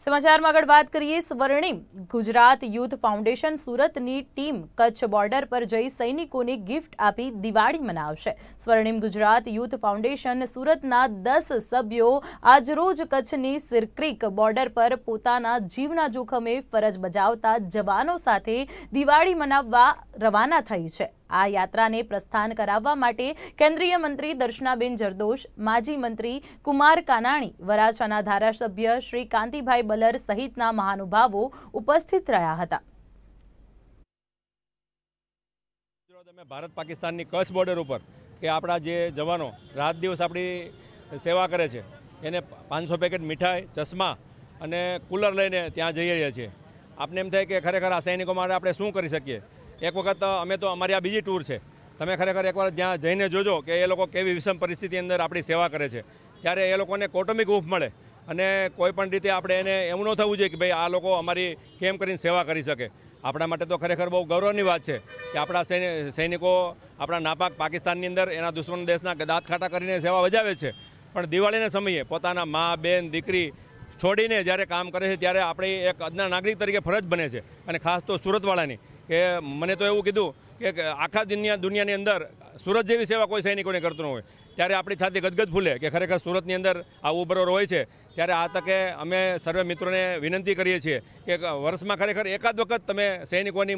સમાચારમાં આગળ વાત કરીએ સ્વર્ણિમ ગુજરાત યુથ ફાઉન્ડેશન સુરતની ટીમ કચ્છ બોર્ડર પર જઈ સૈનિકોને ગિફ્ટ આપી દિવાળી મનાવશે સ્વર્ણિમ ગુજરાત યુથ ફાઉન્ડેશન સુરતના દસ સભ્યો આજરોજ કચ્છની સિરક્રિક બોર્ડર પર પોતાના જીવના જોખમે ફરજ બજાવતા જવાનો સાથે દિવાળી મનાવવા રવાના થઈ છે આ યાત્રાને પ્રસ્થાન કરાવવા માટે કેન્દ્રીય મંત્રી દર્શનાબેન જરદોશ માજી મંત્રી કુમાર કાનાણી વરાછાના ધારાસભ્ય શ્રી કાંતિભાઈ બલર સહિતના મહાનુભાવો ઉપસ્થિત રહ્યા હતા તમે ભારત પાકિસ્તાનની કચ્છ બોર્ડર ઉપર કે આપણા જે જવાનો રાત દિવસ આપણી સેવા કરે છે એને પાંચસો પેકેટ મીઠાઈ ચશ્મા અને કુલર લઈને ત્યાં જઈ રહ્યા છીએ આપને એમ થાય કે ખરેખર આ સૈનિકો માટે આપણે શું કરી શકીએ એક વખત અમે તો અમારી આ બીજી ટૂર છે તમે ખરેખર એકવાર જ્યાં જઈને જોજો કે એ લોકો કેવી વિષમ પરિસ્થિતિ અંદર આપણી સેવા કરે છે ત્યારે એ લોકોને કૌટુંબિક હૂફ મળે અને કોઈ પણ રીતે આપણે એને એવું ન થવું જોઈએ કે ભાઈ આ લોકો અમારી કેમ કરીને સેવા કરી શકે આપણા માટે તો ખરેખર બહુ ગૌરવની વાત છે કે આપણા સૈનિકો આપણા નાપાક પાકિસ્તાનની અંદર એના દુશ્મન દેશના દાંત ખાટા કરીને સેવા વજાવે છે પણ દિવાળીના સમયે પોતાના મા બેન દીકરી છોડીને જ્યારે કામ કરે છે ત્યારે આપણી એક અદના નાગરિક તરીકે ફરજ બને છે અને ખાસ તો સુરતવાળાની કે મને તો એવું કીધું કે આખા દુનિયા દુનિયાની અંદર સુરત જેવી સેવા કોઈ સૈનિકોને કરતું હોય ત્યારે આપણી છાતી ગદગદ ફૂલે કે ખરેખર સુરતની અંદર આવું બરોબર હોય છે ત્યારે આ તકે અમે સર્વે મિત્રોને વિનંતી કરીએ છીએ કે વર્ષમાં ખરેખર એકાદ વખત તમે સૈનિકોની